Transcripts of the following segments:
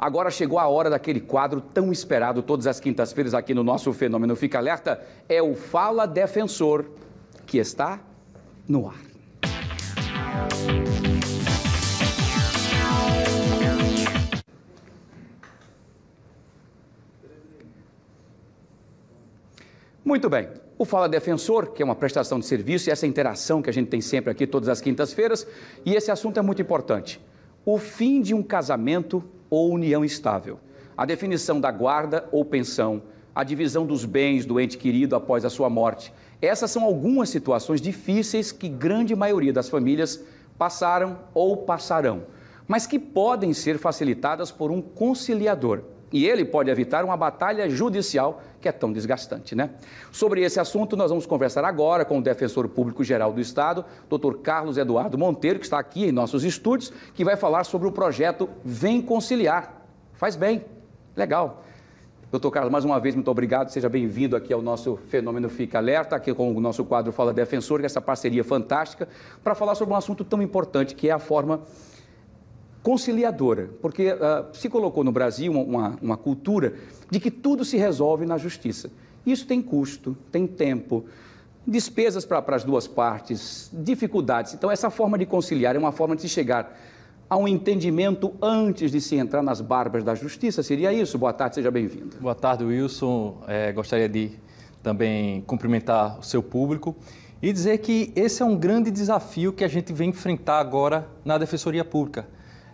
Agora chegou a hora daquele quadro tão esperado todas as quintas-feiras aqui no nosso Fenômeno Fica Alerta. É o Fala Defensor, que está no ar. Muito bem. O Fala Defensor, que é uma prestação de serviço, e essa interação que a gente tem sempre aqui todas as quintas-feiras, e esse assunto é muito importante. O fim de um casamento ou união estável, a definição da guarda ou pensão, a divisão dos bens do ente querido após a sua morte. Essas são algumas situações difíceis que grande maioria das famílias passaram ou passarão, mas que podem ser facilitadas por um conciliador. E ele pode evitar uma batalha judicial que é tão desgastante, né? Sobre esse assunto, nós vamos conversar agora com o defensor público-geral do Estado, doutor Carlos Eduardo Monteiro, que está aqui em nossos estúdios, que vai falar sobre o projeto Vem Conciliar. Faz bem, legal. Doutor Carlos, mais uma vez, muito obrigado. Seja bem-vindo aqui ao nosso Fenômeno Fica Alerta, aqui com o nosso quadro Fala Defensor, essa parceria fantástica, para falar sobre um assunto tão importante que é a forma conciliadora, porque uh, se colocou no Brasil uma, uma cultura de que tudo se resolve na justiça. Isso tem custo, tem tempo, despesas para as duas partes, dificuldades. Então, essa forma de conciliar é uma forma de se chegar a um entendimento antes de se entrar nas barbas da justiça. Seria isso? Boa tarde, seja bem-vindo. Boa tarde, Wilson. É, gostaria de também cumprimentar o seu público e dizer que esse é um grande desafio que a gente vem enfrentar agora na Defensoria Pública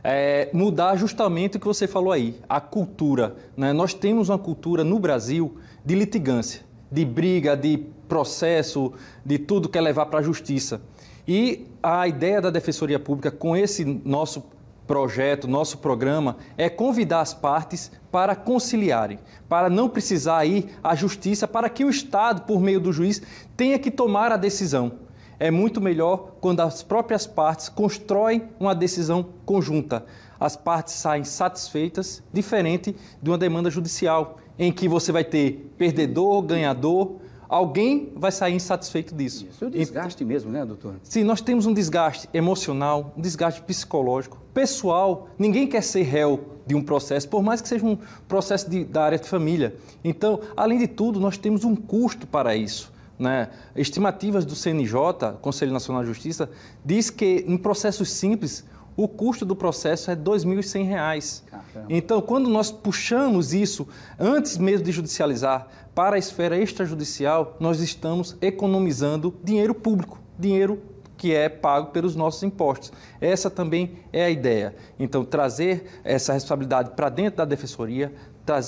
é, mudar justamente o que você falou aí, a cultura. Né? Nós temos uma cultura no Brasil de litigância, de briga, de processo, de tudo que é levar para a justiça. E a ideia da Defensoria Pública com esse nosso projeto, nosso programa, é convidar as partes para conciliarem, para não precisar ir à justiça, para que o Estado, por meio do juiz, tenha que tomar a decisão é muito melhor quando as próprias partes constroem uma decisão conjunta. As partes saem satisfeitas, diferente de uma demanda judicial, em que você vai ter perdedor, ganhador, alguém vai sair insatisfeito disso. Isso é um desgaste mesmo, né, doutor? Sim, nós temos um desgaste emocional, um desgaste psicológico, pessoal. Ninguém quer ser réu de um processo, por mais que seja um processo de, da área de família. Então, além de tudo, nós temos um custo para isso né, estimativas do CNJ, Conselho Nacional de Justiça, diz que em processos simples o custo do processo é R$ 2.100. Então, quando nós puxamos isso, antes mesmo de judicializar, para a esfera extrajudicial, nós estamos economizando dinheiro público, dinheiro que é pago pelos nossos impostos. Essa também é a ideia. Então, trazer essa responsabilidade para dentro da defensoria,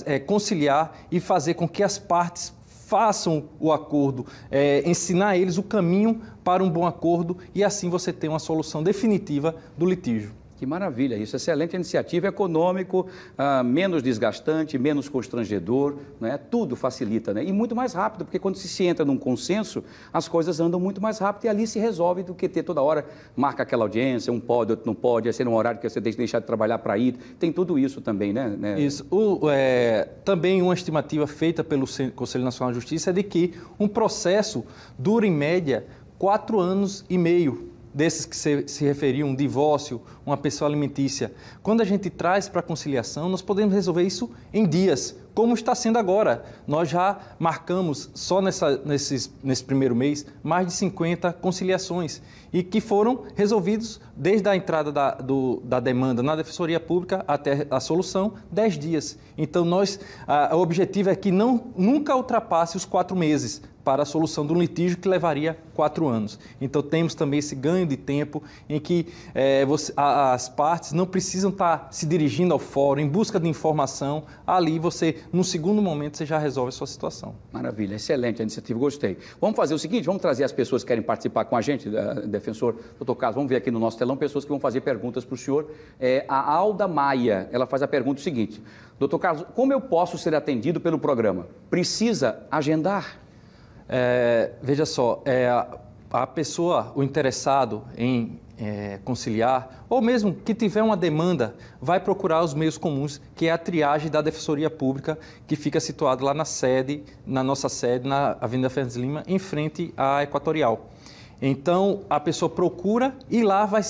é, conciliar e fazer com que as partes façam o acordo, é, ensinar eles o caminho para um bom acordo e assim você tem uma solução definitiva do litígio. Que maravilha isso, excelente iniciativa, econômico, ah, menos desgastante, menos constrangedor, né? tudo facilita, né? E muito mais rápido, porque quando se, se entra num consenso, as coisas andam muito mais rápido e ali se resolve do que ter toda hora, marca aquela audiência, um pode, outro não pode, ser um horário que você tem que deixar de trabalhar para ir, tem tudo isso também, né? né? Isso, o, é, também uma estimativa feita pelo Conselho Nacional de Justiça é de que um processo dura em média quatro anos e meio desses que se, se referiu, um divórcio, uma pessoa alimentícia, quando a gente traz para a conciliação, nós podemos resolver isso em dias, como está sendo agora. Nós já marcamos, só nessa, nesses, nesse primeiro mês, mais de 50 conciliações e que foram resolvidos desde a entrada da, do, da demanda na Defensoria Pública até a solução, 10 dias. Então, nós, a, o objetivo é que não, nunca ultrapasse os quatro meses para a solução de um litígio que levaria quatro anos. Então, temos também esse ganho de tempo em que é, você, a, as partes não precisam estar tá se dirigindo ao fórum em busca de informação. Ali você no segundo momento você já resolve a sua situação. Maravilha, excelente a iniciativa, gostei. Vamos fazer o seguinte, vamos trazer as pessoas que querem participar com a gente, eh, defensor, doutor Carlos, vamos ver aqui no nosso telão pessoas que vão fazer perguntas para o senhor. É, a Alda Maia, ela faz a pergunta seguinte, doutor Carlos, como eu posso ser atendido pelo programa? Precisa agendar? É, veja só, é, a pessoa, o interessado em é, conciliar, ou mesmo que tiver uma demanda, vai procurar os meios comuns, que é a triagem da Defensoria Pública, que fica situada lá na sede, na nossa sede, na Avenida Fernandes Lima, em frente à Equatorial. Então, a pessoa procura e lá vai,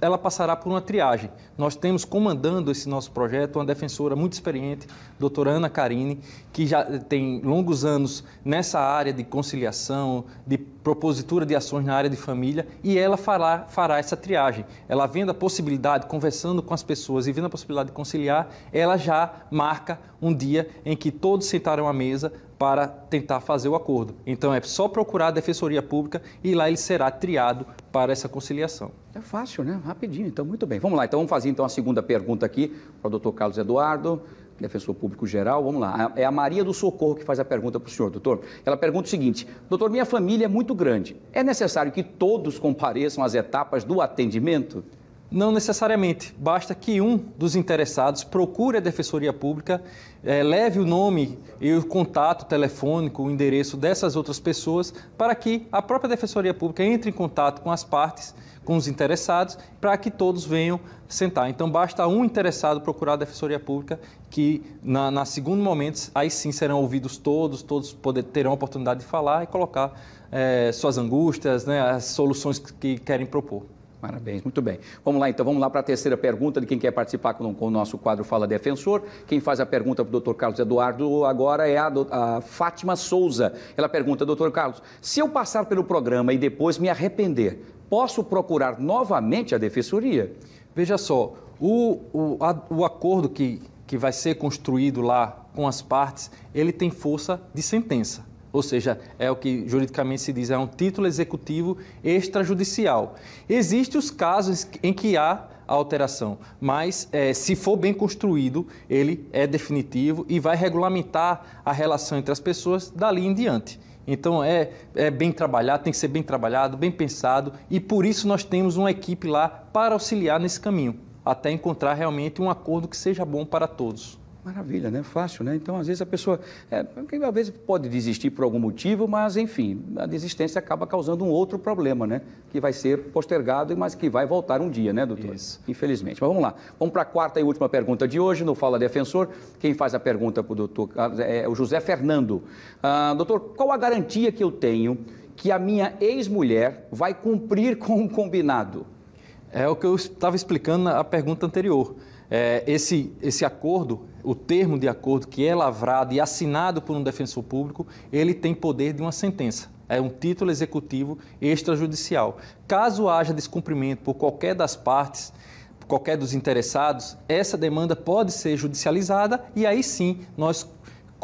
ela passará por uma triagem. Nós temos comandando esse nosso projeto uma defensora muito experiente, doutora Ana Carine, que já tem longos anos nessa área de conciliação, de propositura de ações na área de família, e ela fará, fará essa triagem. Ela vendo a possibilidade, conversando com as pessoas e vendo a possibilidade de conciliar, ela já marca um dia em que todos sentaram à mesa, para tentar fazer o acordo. Então é só procurar a Defensoria Pública e lá ele será triado para essa conciliação. É fácil, né? Rapidinho. Então, muito bem. Vamos lá, então vamos fazer então a segunda pergunta aqui para o doutor Carlos Eduardo defensor público geral, vamos lá. É a Maria do Socorro que faz a pergunta para o senhor, doutor. Ela pergunta o seguinte: doutor, minha família é muito grande. É necessário que todos compareçam às etapas do atendimento? Não necessariamente. Basta que um dos interessados procure a Defensoria Pública, eh, leve o nome e o contato telefônico, o endereço dessas outras pessoas, para que a própria Defensoria Pública entre em contato com as partes, com os interessados, para que todos venham sentar. Então, basta um interessado procurar a Defensoria Pública, que na, na segundo momento, aí sim serão ouvidos todos, todos poder, terão a oportunidade de falar e colocar eh, suas angústias, né, as soluções que querem propor. Parabéns, muito bem. Vamos lá então, vamos lá para a terceira pergunta de quem quer participar com, com, o nosso quadro Fala Defensor. Quem faz a pergunta para o doutor Carlos Eduardo agora é a, a Fátima Souza. Ela pergunta, doutor Carlos, se eu passar pelo programa e depois me arrepender, posso procurar novamente a defensoria? Veja só, o, o, a, o acordo que, que vai ser construído lá com as partes, ele tem força de sentença ou seja, é o que juridicamente se diz, é um título executivo extrajudicial. Existem os casos em que há a alteração, mas é, se for bem construído, ele é definitivo e vai regulamentar a relação entre as pessoas dali em diante. Então é, é bem trabalhado, tem que ser bem trabalhado, bem pensado e por isso nós temos uma equipe lá para auxiliar nesse caminho, até encontrar realmente um acordo que seja bom para todos. Maravilha, né? Fácil, né? Então, às vezes a pessoa, é, às vezes pode desistir por algum motivo, mas enfim, a desistência acaba causando um outro problema, né? Que vai ser postergado, mas que vai voltar um dia, né, doutor? Isso. Infelizmente. Mas vamos lá. Vamos para a quarta e última pergunta de hoje, no Fala Defensor. Quem faz a pergunta para o doutor ah, é, é o José Fernando. Ah, doutor, qual a garantia que eu tenho que a minha ex-mulher vai cumprir com o combinado? É o que eu estava explicando na pergunta anterior. É, esse, esse acordo, o termo de acordo que é lavrado e assinado por um defensor público, ele tem poder de uma sentença. É um título executivo extrajudicial. Caso haja descumprimento por qualquer das partes, qualquer dos interessados, essa demanda pode ser judicializada e aí sim nós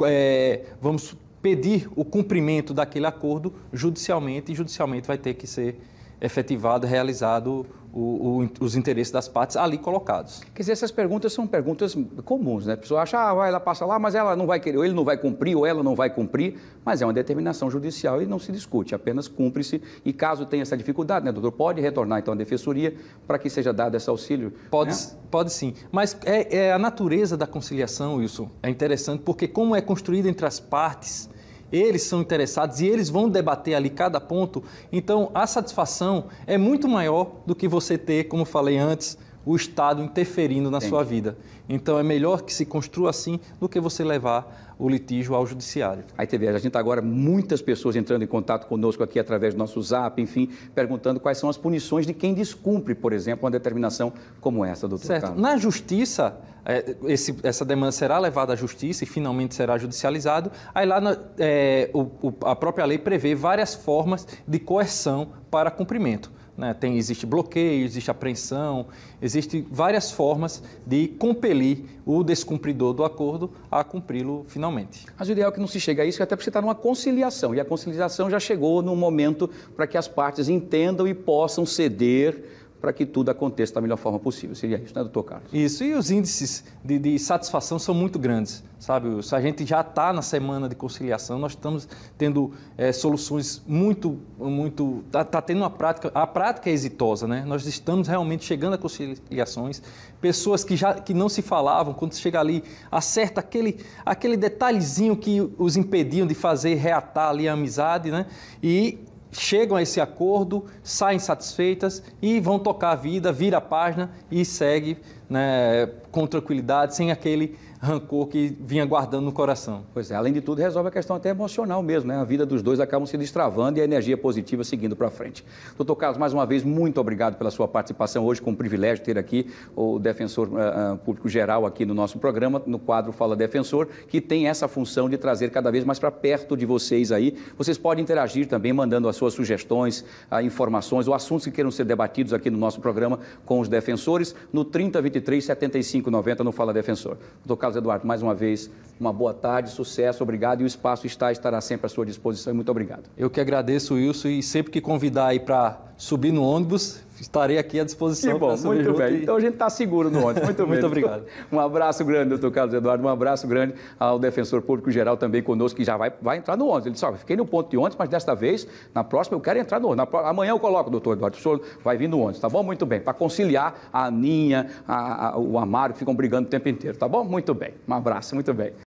é, vamos pedir o cumprimento daquele acordo judicialmente e judicialmente vai ter que ser efetivado, realizado o, o, os interesses das partes ali colocados. Quer dizer, essas perguntas são perguntas comuns, né? A pessoa acha, ah, ela passa lá, mas ela não vai querer, ou ele não vai cumprir, ou ela não vai cumprir, mas é uma determinação judicial e não se discute, apenas cumpre-se. E caso tenha essa dificuldade, né, doutor, pode retornar então à defensoria para que seja dado esse auxílio? Pode, né? pode sim. Mas é, é a natureza da conciliação, Wilson, é interessante, porque como é construída entre as partes eles são interessados e eles vão debater ali cada ponto, então a satisfação é muito maior do que você ter, como falei antes, o Estado interferindo na Entendi. sua vida. Então é melhor que se construa assim do que você levar o litígio ao judiciário. Aí TV, a gente está agora muitas pessoas entrando em contato conosco aqui através do nosso zap, enfim, perguntando quais são as punições de quem descumpre, por exemplo, uma determinação como essa, doutor certo. Carlos. Na justiça, é, esse, essa demanda será levada à justiça e finalmente será judicializado. Aí lá na, é, o, a própria lei prevê várias formas de coerção para cumprimento. Né? Tem, existe bloqueio, existe apreensão, existe várias formas de compelir o descumpridor do acordo a cumpri-lo finalmente. Mas o ideal é que não se chegue a isso, até porque você está numa conciliação, e a conciliação já chegou num momento para que as partes entendam e possam ceder para que tudo aconteça da melhor forma possível. Seria isso, né, doutor Carlos? Isso, e os índices de, de satisfação são muito grandes, sabe? A gente já está na semana de conciliação, nós estamos tendo é, soluções muito, muito... Está tá tendo uma prática, a prática é exitosa, né? Nós estamos realmente chegando a conciliações, pessoas que, já, que não se falavam, quando chega ali, acerta aquele, aquele detalhezinho que os impediam de fazer, reatar ali a amizade, né? E chegam a esse acordo, saem satisfeitas e vão tocar a vida, vira a página e segue né, com tranquilidade, sem aquele rancor que vinha guardando no coração. Pois é, além de tudo, resolve a questão até emocional mesmo, né? A vida dos dois acabam se destravando e a energia positiva seguindo para frente. Doutor Carlos, mais uma vez, muito obrigado pela sua participação hoje, com o privilégio de ter aqui o defensor uh, público geral aqui no nosso programa, no quadro Fala Defensor, que tem essa função de trazer cada vez mais para perto de vocês aí. Vocês podem interagir também, mandando as suas sugestões, uh, informações ou assuntos que queiram ser debatidos aqui no nosso programa com os defensores, no 3023 7590 no Fala Defensor. Doutor Carlos, Carlos Eduardo, mais uma vez, uma boa tarde, sucesso, obrigado. E o espaço está estará sempre à sua disposição. Muito obrigado. Eu que agradeço, Wilson, e sempre que convidar aí para subir no ônibus, estarei aqui à disposição. Que bom, muito bem. E... Então a gente está seguro no ônibus. Muito, muito obrigado. Um abraço grande, doutor Carlos Eduardo. Um abraço grande ao defensor público geral também conosco, que já vai, vai entrar no ônibus. Ele disse: fiquei no ponto de ônibus, mas desta vez, na próxima, eu quero entrar no ônibus. Pro... Amanhã eu coloco, doutor Eduardo. O senhor vai vir no ônibus, tá bom? Muito bem. Para conciliar a Aninha, a, a, o Amaro, que ficam brigando o tempo inteiro, tá bom? Muito bem. Um abraço, muito bem.